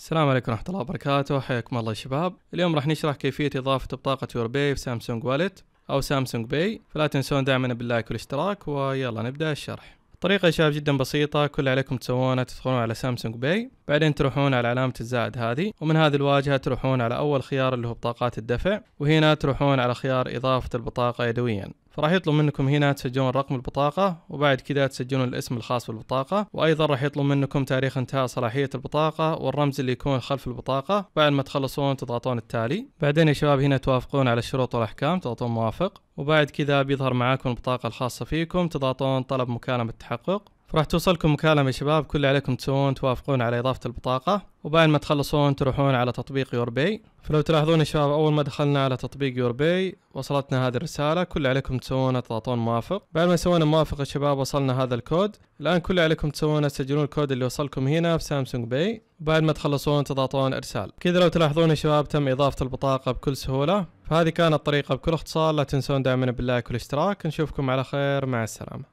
السلام عليكم ورحمة الله وبركاته حياكم الله يا شباب اليوم راح نشرح كيفية إضافة بطاقة يور باي في سامسونج واليت أو سامسونج باي فلا تنسون دعمنا باللايك والاشتراك ويلا نبدأ الشرح الطريقة يا شباب جدا بسيطة كل اللي عليكم تسوونه تدخلون على سامسونج باي بعدين تروحون على علامة الزائد هذه ومن هذه الواجهة تروحون على أول خيار اللي هو بطاقات الدفع وهنا تروحون على خيار إضافة البطاقة يدويا راح يطلب منكم هنا تسجلون رقم البطاقة وبعد كذا تسجلون الاسم الخاص بالبطاقة وأيضا راح يطلب منكم تاريخ انتهاء صلاحية البطاقة والرمز اللي يكون خلف البطاقة بعد ما تخلصون تضغطون التالي بعدين يا شباب هنا توافقون على الشروط والأحكام تضغطون موافق وبعد كذا بيظهر معاكم البطاقة الخاصة فيكم تضغطون طلب مكالمة تحقق فراح توصلكم مكالمة يا شباب كل اللي عليكم تسوون توافقون على إضافة البطاقة وبعد ما تخلصون تروحون على تطبيق يوربي فلو تلاحظون يا شباب أول ما دخلنا على تطبيق يوربي وصلتنا هذه الرسالة كل اللي عليكم تسوونه تضغطون موافق بعد ما سوينا موافق يا شباب وصلنا هذا الكود الآن كل اللي عليكم تسوونه تسجلون الكود اللي وصلكم هنا في سامسونج باي وبعد ما تخلصون تضغطون إرسال كذا لو تلاحظون يا شباب تم إضافة البطاقة بكل سهولة فهذه كانت الطريقة بكل اختصار لا تنسون دائما باللايك والاشتراك نشوفكم على خير مع السلامة